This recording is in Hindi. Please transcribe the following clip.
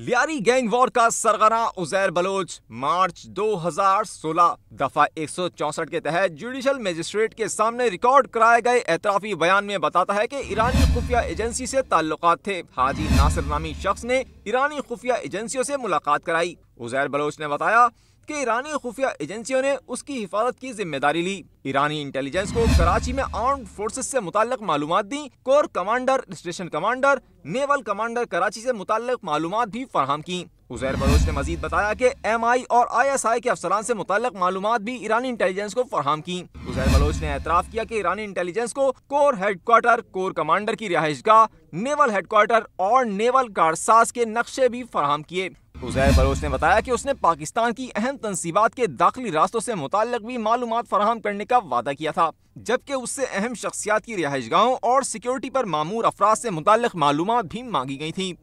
लियारी गैंग वॉर का सरगना उजैर बलोच मार्च 2016 दफा 164 के तहत जुडिशल मजिस्ट्रेट के सामने रिकॉर्ड कराए गए एतराफी बयान में बताता है कि ईरानी खुफिया एजेंसी से ताल्लुकात थे हाजी नासिर नामी शख्स ने ईरानी खुफिया एजेंसियों से मुलाकात कराई उजैर बलोच ने बताया कि ईरानी खुफिया एजेंसियों ने उसकी हिफाजत की जिम्मेदारी ली ईरानी इंटेलिजेंस को कराची में आर्म फोर्सेस से मुतल मालूम दी corps commander station commander naval commander Karachi से मुतक मालूम भी फराम की उजैर बलोच ने मजीद बताया कि एम आई और आई एस आई के अफसरान से मुतक मालूम भी ईरानी इंटेलिजेंस को फराम की उजैर बलोच ने एतराफ़ किया कि ईरानी इंटेलिजेंस को कोर हेडक्वार्टर कोर कमांडर की रिहाइश नेवल हेडक्वार्टर और नेवल कारसाज के नक्शे भी फराम किए उजैर तो बलोच ने बताया कि उसने पाकिस्तान की अहम तनसीबात के दाखिली रास्तों से मुतल भी मालूम फराहम करने का वादा किया था जबकि उससे अहम शख्सियात की रिहाइश गाहों और सिक्योरिटी पर मामूर अफराज से मुतल मालूम भी मांगी गई थी